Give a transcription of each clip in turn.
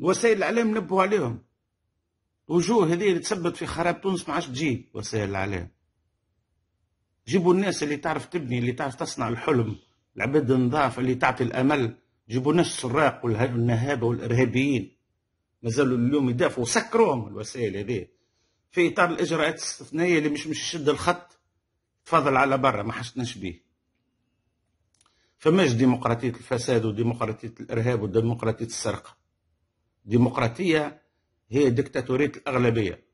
وسائل الاعلام نبهوا عليهم وجوه هذه اللي تثبت في خراب تونس ما عادش تجي وسائل الاعلام جيبوا الناس اللي تعرف تبني اللي تعرف تصنع الحلم العباد النظاف اللي تعطي الامل جيبوا الناس السراق والنهابه والارهابيين مازالوا اليوم يدافعوا سكروهم الوسائل هذه في اطار الاجراءات الاستثنائيه اللي مش مش يشد الخط تفضل على برا ما حشتناش بيه فماش ديمقراطيه الفساد وديمقراطيه الارهاب وديمقراطيه السرقه ديمقراطيه هي دكتاتوريه الاغلبيه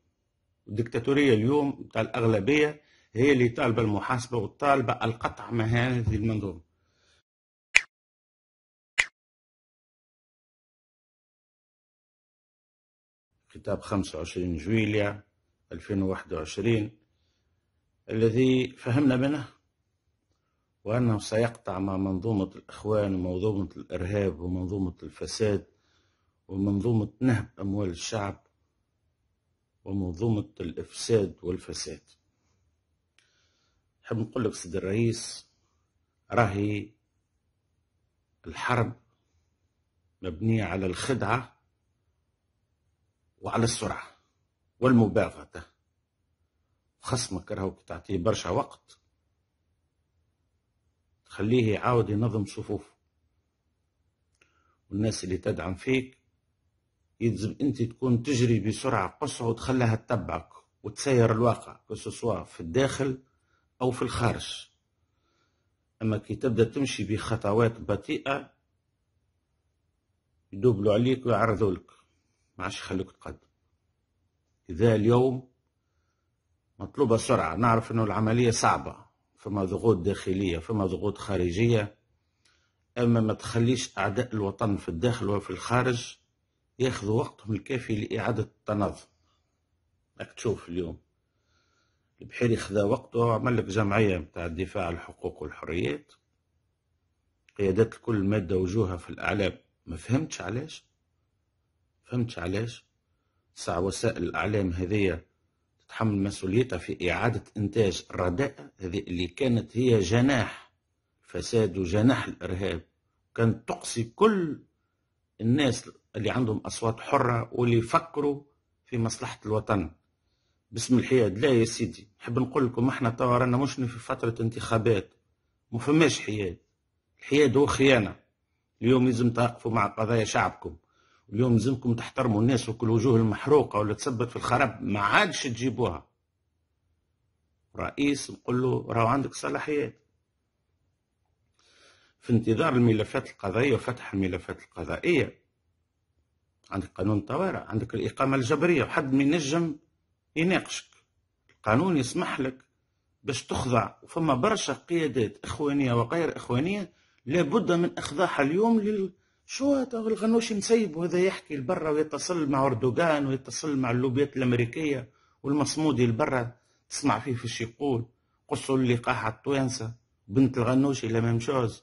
الدكتاتوريه اليوم تاع الاغلبيه هي اللي طالبه المحاسبه وطالبه القطع مع هذه المنظومه كتاب 25 جويليا 2021 الذي فهمنا منه وأنه سيقطع مع منظومة الإخوان ومنظومة الإرهاب ومنظومة الفساد ومنظومة نهب أموال الشعب ومنظومة الإفساد والفساد حب نقول لك سيد الرئيس راهي الحرب مبنية على الخدعة وعلى السرعة والمباغتة خصمك راهو تعطيه برشا وقت تخليه يعاود ينظم صفوفه والناس اللي تدعم فيك يلزم انت تكون تجري بسرعه قصعه وتخليها تتبعك وتسير الواقع كسوسوا في الداخل او في الخارج اما كي تبدا تمشي بخطوات بطيئه يدوبلوا عليك ويعرضوا لك ما عادش يخليك تقدم اذا اليوم مطلوبه سرعه نعرف انه العمليه صعبه فما ضغوط داخليه فما ضغوط خارجيه اما ما تخليش اعداء الوطن في الداخل وفي الخارج ياخذوا وقتهم الكافي لإعادة التنظم راك تشوف اليوم البحيري خذا وقته وعمل لك جمعية متاع الدفاع عن الحقوق والحريات قيادات الكل مادة وجوهها في الأعلام ما فهمتش علاش فهمتش علاش ساعة وسائل الأعلام هذية تتحمل مسؤوليتها في إعادة إنتاج الرداء هذه اللي كانت هي جناح الفساد وجناح الإرهاب كانت تقصي كل الناس اللي عندهم أصوات حرة واللي يفكروا في مصلحة الوطن بسم الحياد لا يا سيدي نحب نقول لكم احنا توا رانا مش في فترة انتخابات ما فماش حياد الحياد هو خيانة اليوم لازم تقفوا مع قضايا شعبكم اليوم لازمكم تحترموا الناس وكل وجوه المحروقة واللي تسبب في الخراب ما عادش تجيبوها رئيس نقول له راهو عندك صلاحيات في انتظار الملفات القضائية وفتح الملفات القضائية عندك قانون الطوارئ عندك الإقامة الجبرية وحد ما ينجم يناقشك القانون يسمح لك باش تخضع وفما برشا قيادات إخوانية وغير إخوانية لابد من إخضاعها اليوم لل شو الغنوشي مسيب وهذا يحكي لبرا ويتصل مع أردوغان ويتصل مع اللوبيات الأمريكية والمصمودي لبرا تسمع فيه فيش يقول قصوا اللقاح على التوانسة بنت الغنوشي لا ميم شوز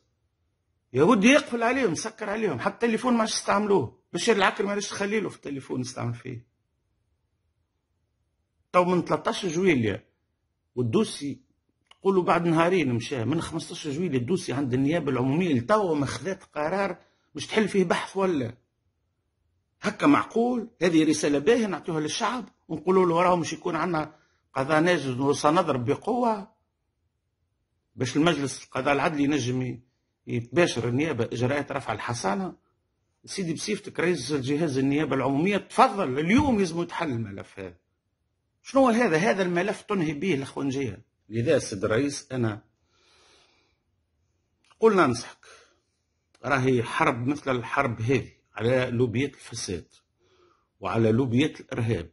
يا ودي يقفل عليهم سكر عليهم حتى التليفون ما استعملوه بشير العكر ليش تخلي له في التليفون نستعمل فيه تو من 13 جويليا والدوسي تقولوا بعد نهارين مشى من 15 جويليا الدوسي عند النيابه العموميه لتوا ما خذات قرار مش تحل فيه بحث ولا هكا معقول هذه رساله باهيه نعطيها للشعب ونقولوا له وراه مش يكون عندنا قضاء ناجز وسنضرب بقوه باش المجلس القضاء العدلي ينجم يتباشر النيابه اجراءات رفع الحصانه سيدي بسيفتك رئيس جهاز النيابه العموميه تفضل اليوم لازم يتحل الملف هذا شنو هذا هذا الملف تنهي به الخونجية لذا السيد الرئيس انا قلنا ننصحك راهي حرب مثل الحرب هذه على لوبية الفساد وعلى لوبية الارهاب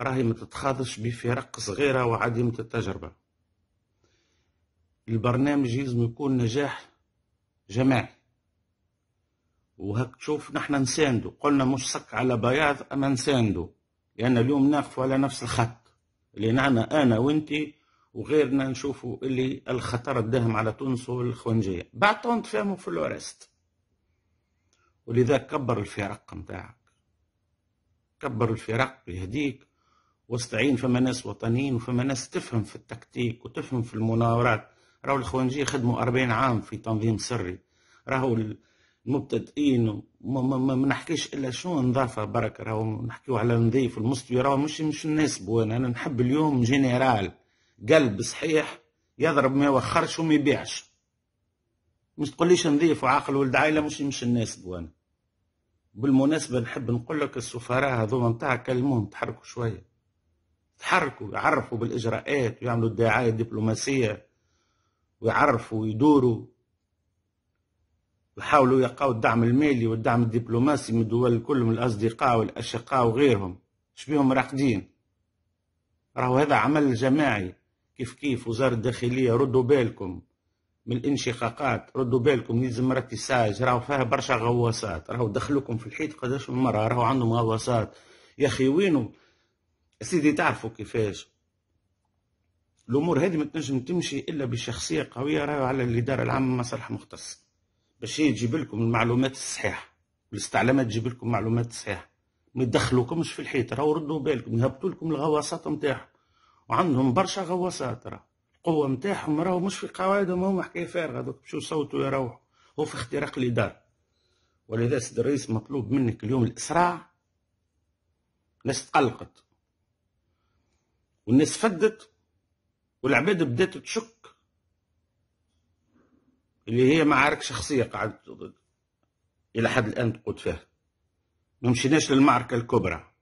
راهي ما تتخاضش بفرق صغيره وعديمه التجربه البرنامج لازم يكون نجاح جماعي وهك تشوف نحن نساندوا قلنا مش سك على بياض أما نساندوا لأن اليوم نقفوا على نفس الخط اللي نعنا أنا وإنتي وغيرنا نشوفوا اللي الخطر الداهم على تونس والخوانجية بعد تفهموا في الورست ولذا كبر الفرق نتاعك كبر الفرق يهديك واستعين فما ناس وطنيين وفما ناس تفهم في التكتيك وتفهم في المناورات راهو الخوانجية خدموا 40 عام في تنظيم سري راهو مبتدئين ما, ما, ما نحكيش الا شنو نظافه برك راهو نحكيو على نظيف المستوي راهو مش مش نناسبو انا نحب اليوم جنرال قلب صحيح يضرب ما يوخرش وما يبيعش مش تقوليش نظيف وعاقل ولد عائله مش مش نناسبو انا بالمناسبه نحب نقول لك السفراء هذوما نتاع كلمون تحركوا شويه تحركوا يعرفوا بالاجراءات ويعملوا الدعايه الدبلوماسيه ويعرفوا ويدوروا يحاولوا يلقاو الدعم المالي والدعم الدبلوماسي من الدول الكل من الأصدقاء والأشقاء وغيرهم شبيهم راقدين راهو هذا عمل جماعي كيف كيف وزارة الداخلية ردوا بالكم من الانشقاقات ردوا بالكم يلزم ارتساج راهو فيها برشا غواصات راهو دخلوكم في الحيط قداش من مرة راهو عندهم غواصات يا أخي وينو سيدي تعرفوا كيفاش الأمور هذه ما تنجم تمشي إلا بشخصية قوية راهو على الإدارة العامة مصالح مختص باش يجيب لكم المعلومات الصحيحه الاستعلامات تجيب لكم معلومات الصحيحه ما يدخلوكمش في الحيط راهو ردوا بالكم يهبطوا لكم الغواصات نتاعهم وعندهم برشا غواصات راه القوه نتاعهم راهو مش في قواعدهم هما حكايه فارغه دوك شو يصوتوا يروحوا هو في اختراق الاداره ولذا سيد الرئيس مطلوب منك اليوم الاسراع الناس تقلقت والناس فدت والعباد بدات تشك اللي هي معارك شخصية قاعد إلى حد الآن تقود فيها ما مشيناش للمعركة الكبرى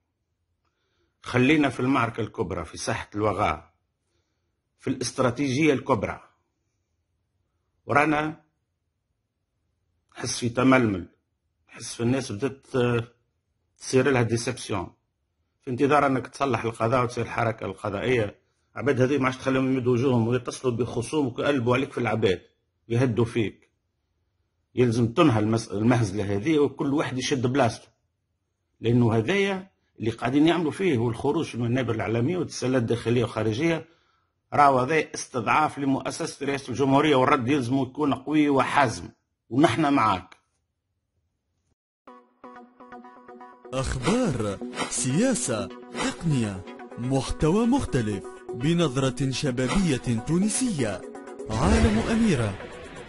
خلينا في المعركة الكبرى في ساحة الوغاء في الاستراتيجية الكبرى ورانا نحس في تململ نحس في الناس بدات تصير لها ديسبسيون في انتظار انك تصلح القضاء وتصير الحركة القضائية عباد هذه ما عادش تخليهم يمدوا وجوههم ويتصلوا بخصومك ويقلبوا عليك في العباد يهدوا فيك يلزم تنهى المهزلة هذه وكل واحد يشد بلاصته لأنه هذايا اللي قاعدين يعملوا فيه هو الخروج من المنابر الإعلامية والتسلات الداخلية والخارجية راهو هذا استضعاف لمؤسسة رئاسة الجمهورية والرد يلزم يكون قوي وحازم ونحن معاك أخبار سياسة تقنية محتوى مختلف بنظرة شبابية تونسية عالم أميرة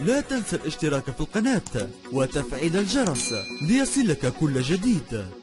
لا تنسى الاشتراك في القناة وتفعيل الجرس ليصلك كل جديد